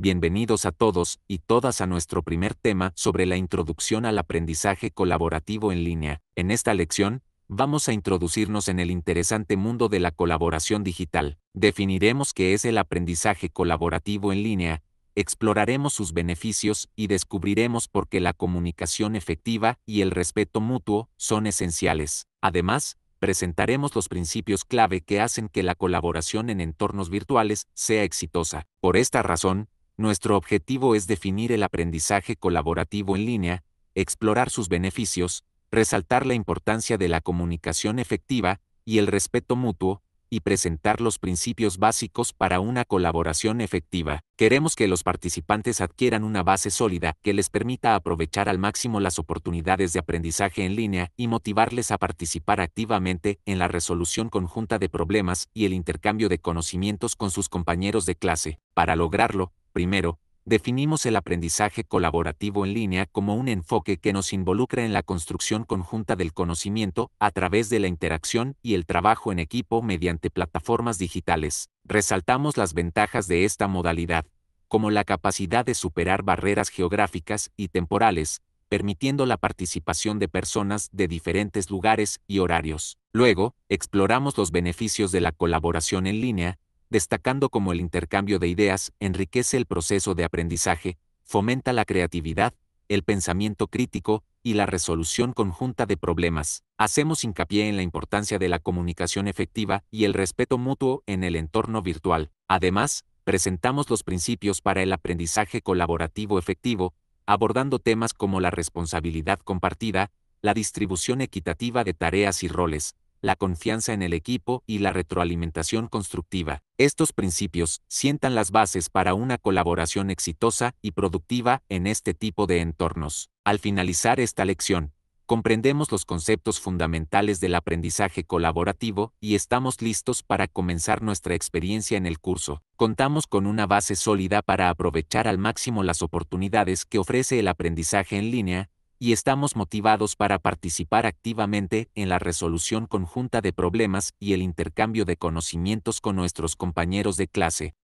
Bienvenidos a todos y todas a nuestro primer tema sobre la introducción al aprendizaje colaborativo en línea. En esta lección, vamos a introducirnos en el interesante mundo de la colaboración digital. Definiremos qué es el aprendizaje colaborativo en línea, exploraremos sus beneficios y descubriremos por qué la comunicación efectiva y el respeto mutuo son esenciales. Además, presentaremos los principios clave que hacen que la colaboración en entornos virtuales sea exitosa. Por esta razón, nuestro objetivo es definir el aprendizaje colaborativo en línea, explorar sus beneficios, resaltar la importancia de la comunicación efectiva y el respeto mutuo, y presentar los principios básicos para una colaboración efectiva. Queremos que los participantes adquieran una base sólida que les permita aprovechar al máximo las oportunidades de aprendizaje en línea y motivarles a participar activamente en la resolución conjunta de problemas y el intercambio de conocimientos con sus compañeros de clase. Para lograrlo, Primero, definimos el aprendizaje colaborativo en línea como un enfoque que nos involucra en la construcción conjunta del conocimiento a través de la interacción y el trabajo en equipo mediante plataformas digitales. Resaltamos las ventajas de esta modalidad, como la capacidad de superar barreras geográficas y temporales, permitiendo la participación de personas de diferentes lugares y horarios. Luego, exploramos los beneficios de la colaboración en línea, destacando cómo el intercambio de ideas enriquece el proceso de aprendizaje, fomenta la creatividad, el pensamiento crítico y la resolución conjunta de problemas. Hacemos hincapié en la importancia de la comunicación efectiva y el respeto mutuo en el entorno virtual. Además, presentamos los principios para el aprendizaje colaborativo efectivo, abordando temas como la responsabilidad compartida, la distribución equitativa de tareas y roles, la confianza en el equipo y la retroalimentación constructiva. Estos principios sientan las bases para una colaboración exitosa y productiva en este tipo de entornos. Al finalizar esta lección, comprendemos los conceptos fundamentales del aprendizaje colaborativo y estamos listos para comenzar nuestra experiencia en el curso. Contamos con una base sólida para aprovechar al máximo las oportunidades que ofrece el aprendizaje en línea y estamos motivados para participar activamente en la resolución conjunta de problemas y el intercambio de conocimientos con nuestros compañeros de clase.